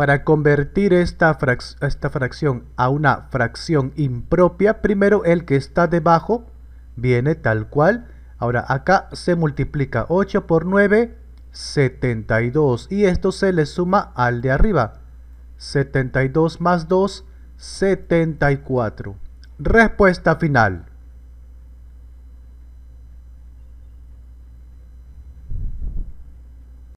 Para convertir esta, fracción a una fracción impropia, primero el que está debajo viene tal cual. Ahora acá se multiplica 8 por 9, 72. Y esto se le suma al de arriba. 72 más 2, 74. Respuesta final.